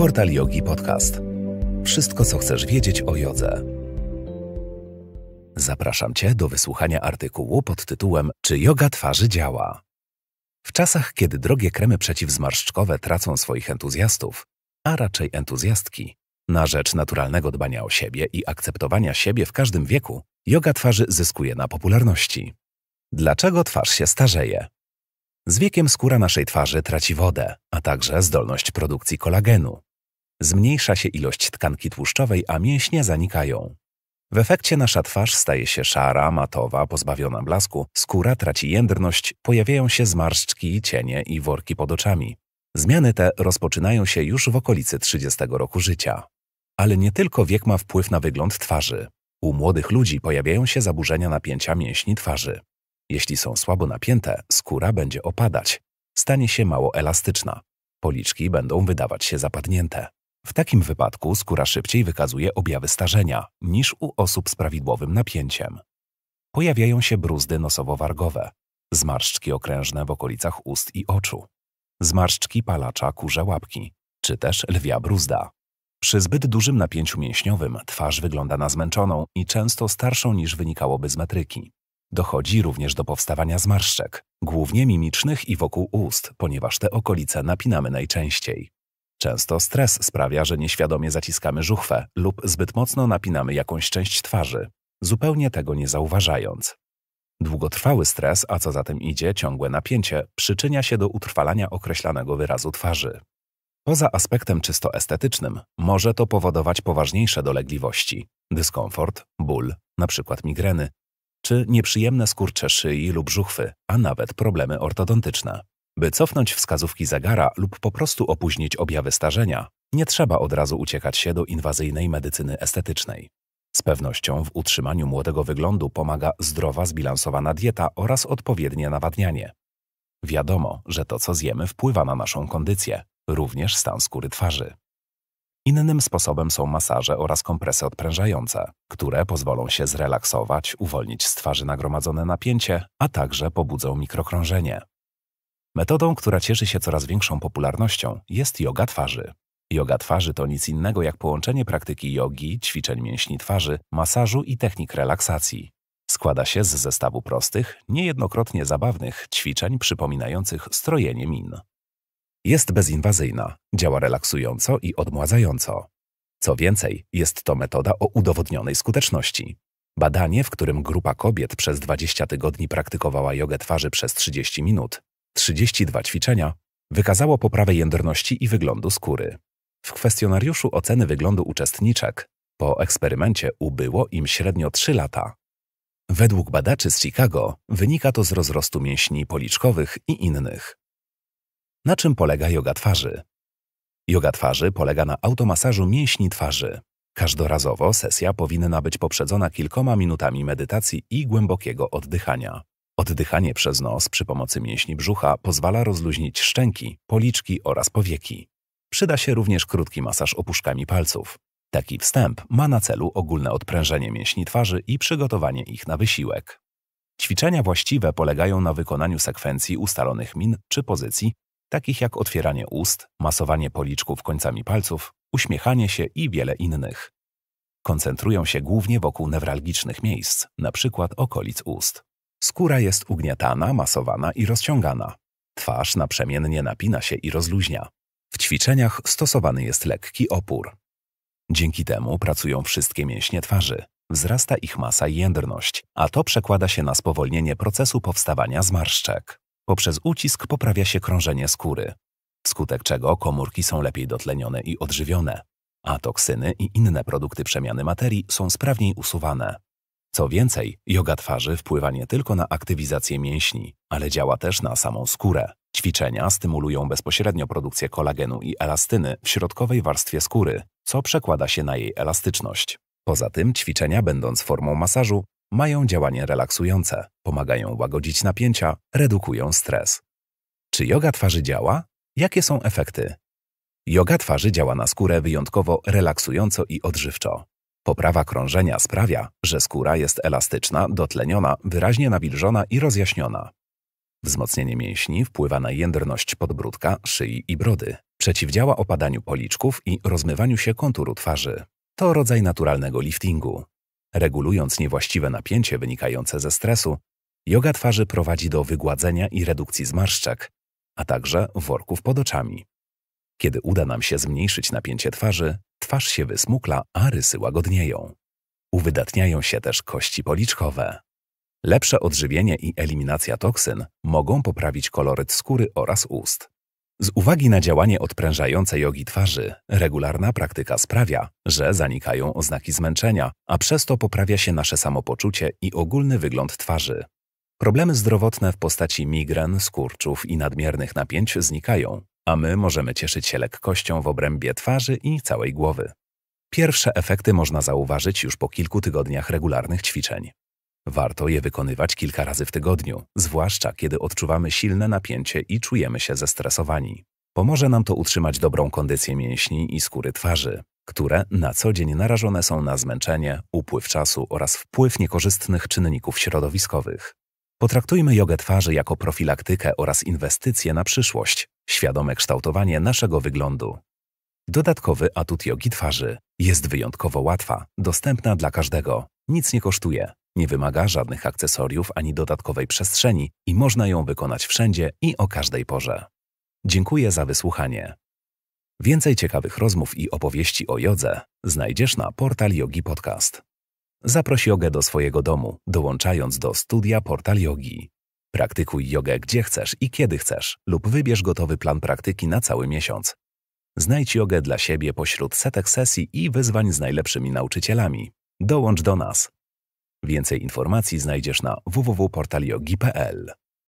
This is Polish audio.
Portal Yogi Podcast. Wszystko, co chcesz wiedzieć o jodze. Zapraszam Cię do wysłuchania artykułu pod tytułem Czy joga twarzy działa? W czasach, kiedy drogie kremy przeciwzmarszczkowe tracą swoich entuzjastów, a raczej entuzjastki, na rzecz naturalnego dbania o siebie i akceptowania siebie w każdym wieku, joga twarzy zyskuje na popularności. Dlaczego twarz się starzeje? Z wiekiem skóra naszej twarzy traci wodę, a także zdolność produkcji kolagenu, Zmniejsza się ilość tkanki tłuszczowej, a mięśnie zanikają. W efekcie nasza twarz staje się szara, matowa, pozbawiona blasku, skóra traci jędrność, pojawiają się zmarszczki, cienie i worki pod oczami. Zmiany te rozpoczynają się już w okolicy 30 roku życia. Ale nie tylko wiek ma wpływ na wygląd twarzy. U młodych ludzi pojawiają się zaburzenia napięcia mięśni twarzy. Jeśli są słabo napięte, skóra będzie opadać, stanie się mało elastyczna, policzki będą wydawać się zapadnięte. W takim wypadku skóra szybciej wykazuje objawy starzenia niż u osób z prawidłowym napięciem. Pojawiają się bruzdy nosowo-wargowe, zmarszczki okrężne w okolicach ust i oczu, zmarszczki palacza kurze łapki, czy też lwia bruzda. Przy zbyt dużym napięciu mięśniowym twarz wygląda na zmęczoną i często starszą niż wynikałoby z metryki. Dochodzi również do powstawania zmarszczek, głównie mimicznych i wokół ust, ponieważ te okolice napinamy najczęściej. Często stres sprawia, że nieświadomie zaciskamy żuchwę lub zbyt mocno napinamy jakąś część twarzy, zupełnie tego nie zauważając. Długotrwały stres, a co za tym idzie, ciągłe napięcie, przyczynia się do utrwalania określanego wyrazu twarzy. Poza aspektem czysto estetycznym, może to powodować poważniejsze dolegliwości, dyskomfort, ból, np. migreny, czy nieprzyjemne skurcze szyi lub żuchwy, a nawet problemy ortodontyczne. By cofnąć wskazówki zegara lub po prostu opóźnić objawy starzenia, nie trzeba od razu uciekać się do inwazyjnej medycyny estetycznej. Z pewnością w utrzymaniu młodego wyglądu pomaga zdrowa, zbilansowana dieta oraz odpowiednie nawadnianie. Wiadomo, że to, co zjemy, wpływa na naszą kondycję, również stan skóry twarzy. Innym sposobem są masaże oraz kompresy odprężające, które pozwolą się zrelaksować, uwolnić z twarzy nagromadzone napięcie, a także pobudzą mikrokrążenie. Metodą, która cieszy się coraz większą popularnością, jest yoga twarzy. Yoga twarzy to nic innego jak połączenie praktyki jogi, ćwiczeń mięśni twarzy, masażu i technik relaksacji. Składa się z zestawu prostych, niejednokrotnie zabawnych ćwiczeń przypominających strojenie min. Jest bezinwazyjna, działa relaksująco i odmładzająco. Co więcej, jest to metoda o udowodnionej skuteczności. Badanie, w którym grupa kobiet przez 20 tygodni praktykowała jogę twarzy przez 30 minut, 32 ćwiczenia wykazało poprawę jędrności i wyglądu skóry. W kwestionariuszu oceny wyglądu uczestniczek po eksperymencie ubyło im średnio 3 lata. Według badaczy z Chicago wynika to z rozrostu mięśni policzkowych i innych. Na czym polega joga twarzy? Joga twarzy polega na automasażu mięśni twarzy. Każdorazowo sesja powinna być poprzedzona kilkoma minutami medytacji i głębokiego oddychania. Oddychanie przez nos przy pomocy mięśni brzucha pozwala rozluźnić szczęki, policzki oraz powieki. Przyda się również krótki masaż opuszkami palców. Taki wstęp ma na celu ogólne odprężenie mięśni twarzy i przygotowanie ich na wysiłek. Ćwiczenia właściwe polegają na wykonaniu sekwencji ustalonych min czy pozycji, takich jak otwieranie ust, masowanie policzków końcami palców, uśmiechanie się i wiele innych. Koncentrują się głównie wokół newralgicznych miejsc, np. okolic ust. Skóra jest ugniatana, masowana i rozciągana. Twarz naprzemiennie napina się i rozluźnia. W ćwiczeniach stosowany jest lekki opór. Dzięki temu pracują wszystkie mięśnie twarzy. Wzrasta ich masa i jędrność, a to przekłada się na spowolnienie procesu powstawania zmarszczek. Poprzez ucisk poprawia się krążenie skóry, wskutek czego komórki są lepiej dotlenione i odżywione, a toksyny i inne produkty przemiany materii są sprawniej usuwane. Co więcej, joga twarzy wpływa nie tylko na aktywizację mięśni, ale działa też na samą skórę. Ćwiczenia stymulują bezpośrednio produkcję kolagenu i elastyny w środkowej warstwie skóry, co przekłada się na jej elastyczność. Poza tym ćwiczenia, będąc formą masażu, mają działanie relaksujące, pomagają łagodzić napięcia, redukują stres. Czy joga twarzy działa? Jakie są efekty? Joga twarzy działa na skórę wyjątkowo relaksująco i odżywczo. Poprawa krążenia sprawia, że skóra jest elastyczna, dotleniona, wyraźnie nawilżona i rozjaśniona. Wzmocnienie mięśni wpływa na jędrność podbródka, szyi i brody. Przeciwdziała opadaniu policzków i rozmywaniu się konturu twarzy. To rodzaj naturalnego liftingu. Regulując niewłaściwe napięcie wynikające ze stresu, joga twarzy prowadzi do wygładzenia i redukcji zmarszczek, a także worków pod oczami. Kiedy uda nam się zmniejszyć napięcie twarzy, twarz się wysmukla, a rysy łagodnieją. Uwydatniają się też kości policzkowe. Lepsze odżywienie i eliminacja toksyn mogą poprawić koloryt skóry oraz ust. Z uwagi na działanie odprężające jogi twarzy, regularna praktyka sprawia, że zanikają oznaki zmęczenia, a przez to poprawia się nasze samopoczucie i ogólny wygląd twarzy. Problemy zdrowotne w postaci migren, skurczów i nadmiernych napięć znikają, a my możemy cieszyć się lekkością w obrębie twarzy i całej głowy. Pierwsze efekty można zauważyć już po kilku tygodniach regularnych ćwiczeń. Warto je wykonywać kilka razy w tygodniu, zwłaszcza kiedy odczuwamy silne napięcie i czujemy się zestresowani. Pomoże nam to utrzymać dobrą kondycję mięśni i skóry twarzy, które na co dzień narażone są na zmęczenie, upływ czasu oraz wpływ niekorzystnych czynników środowiskowych. Potraktujmy jogę twarzy jako profilaktykę oraz inwestycję na przyszłość, świadome kształtowanie naszego wyglądu. Dodatkowy atut jogi twarzy jest wyjątkowo łatwa, dostępna dla każdego, nic nie kosztuje, nie wymaga żadnych akcesoriów ani dodatkowej przestrzeni i można ją wykonać wszędzie i o każdej porze. Dziękuję za wysłuchanie. Więcej ciekawych rozmów i opowieści o jodze znajdziesz na portal Yogi Podcast. Zaproś jogę do swojego domu, dołączając do studia portal jogi. Praktykuj jogę gdzie chcesz i kiedy chcesz lub wybierz gotowy plan praktyki na cały miesiąc. Znajdź jogę dla siebie pośród setek sesji i wyzwań z najlepszymi nauczycielami. Dołącz do nas. Więcej informacji znajdziesz na www.portalyogi.pl